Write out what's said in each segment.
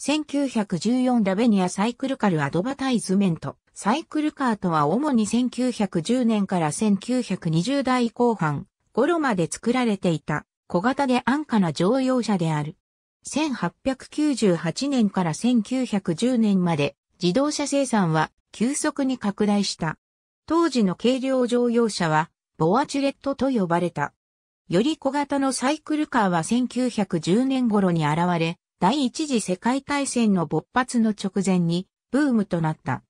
1914ラベニアサイクルカルアドバタイズメント。サイクルカーとは主に1910年から1920代後半頃まで作られていた小型で安価な乗用車である。1898年から1910年まで自動車生産は急速に拡大した。当時の軽量乗用車はボアチュレットと呼ばれた。より小型のサイクルカーは1910年頃に現れ、第一次世界大戦の勃発の直前にブームとなった。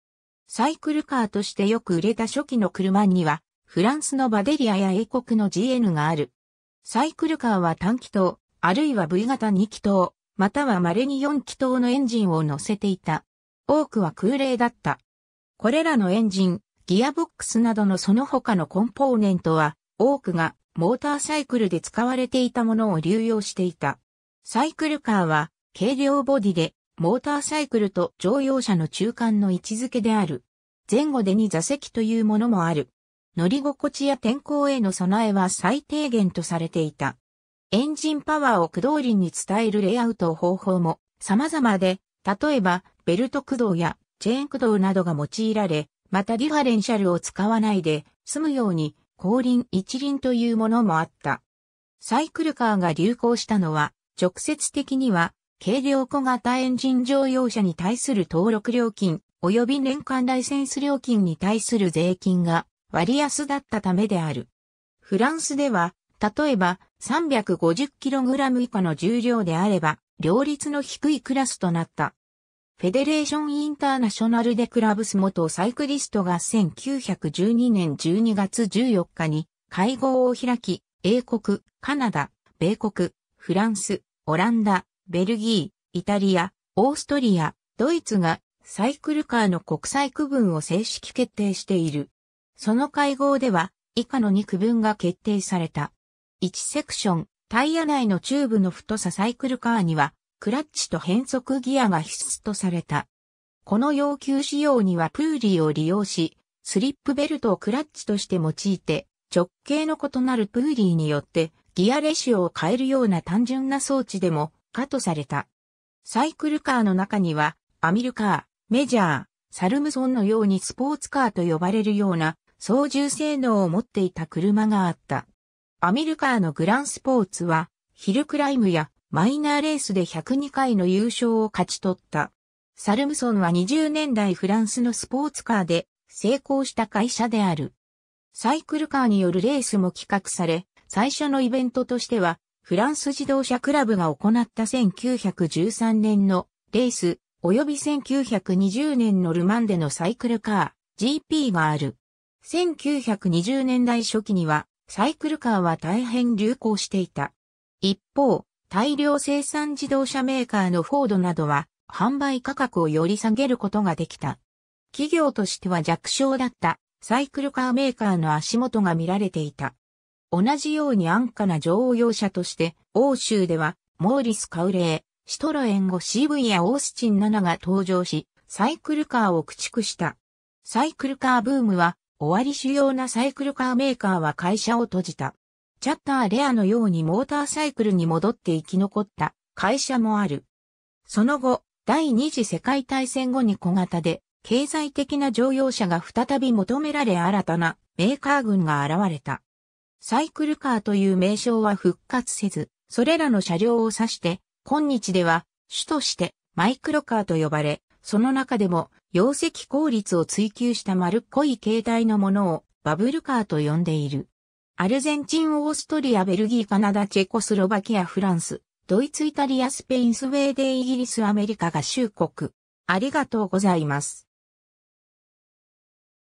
サイクルカーとしてよく売れた初期の車には、フランスのバデリアや英国の GN がある。サイクルカーは短気筒、あるいは V 型2気筒、または稀に4気筒のエンジンを乗せていた。多くは空冷だった。これらのエンジン、ギアボックスなどのその他のコンポーネントは、多くがモーターサイクルで使われていたものを流用していた。サイクルカーは軽量ボディで、モーターサイクルと乗用車の中間の位置づけである。前後で2座席というものもある。乗り心地や天候への備えは最低限とされていた。エンジンパワーを駆動輪に伝えるレイアウト方法も様々で、例えばベルト駆動やチェーン駆動などが用いられ、またディファレンシャルを使わないで済むように後輪一輪というものもあった。サイクルカーが流行したのは直接的には軽量小型エンジン乗用車に対する登録料金、及び年間ライセンス料金に対する税金が割安だったためである。フランスでは、例えば 350kg 以下の重量であれば、両立の低いクラスとなった。フェデレーションインターナショナルでクラブス元サイクリストが1912年12月14日に会合を開き、英国、カナダ、米国、フランス、オランダ、ベルギー、イタリア、オーストリア、ドイツがサイクルカーの国際区分を正式決定している。その会合では以下の2区分が決定された。1セクション、タイヤ内のチューブの太さサイクルカーにはクラッチと変速ギアが必須とされた。この要求仕様にはプーリーを利用し、スリップベルトをクラッチとして用いて、直径の異なるプーリーによってギアレシオを変えるような単純な装置でも可とされた。サイクルカーの中には、アミルカー、メジャー、サルムソンのようにスポーツカーと呼ばれるような操縦性能を持っていた車があった。アミルカーのグランスポーツは、ヒルクライムやマイナーレースで102回の優勝を勝ち取った。サルムソンは20年代フランスのスポーツカーで成功した会社である。サイクルカーによるレースも企画され、最初のイベントとしてはフランス自動車クラブが行った1913年のレース、及び1920年のルマンでのサイクルカー、GP がある。1920年代初期には、サイクルカーは大変流行していた。一方、大量生産自動車メーカーのフォードなどは、販売価格をより下げることができた。企業としては弱小だったサイクルカーメーカーの足元が見られていた。同じように安価な乗用車として、欧州では、モーリス・カウレー、シトロエン 5CV やオースチン7が登場し、サイクルカーを駆逐した。サイクルカーブームは、終わり主要なサイクルカーメーカーは会社を閉じた。チャッターレアのようにモーターサイクルに戻って生き残った会社もある。その後、第二次世界大戦後に小型で、経済的な乗用車が再び求められ新たなメーカー群が現れた。サイクルカーという名称は復活せず、それらの車両を指して、今日では主としてマイクロカーと呼ばれ、その中でも容積効率を追求した丸っこい形態のものをバブルカーと呼んでいる。アルゼンチン、オーストリア、ベルギー、カナダ、チェコスロバキア、フランス、ドイツ、イタリア、スペイン、スウェーデン、イギリス、アメリカ合衆国。ありがとうございます。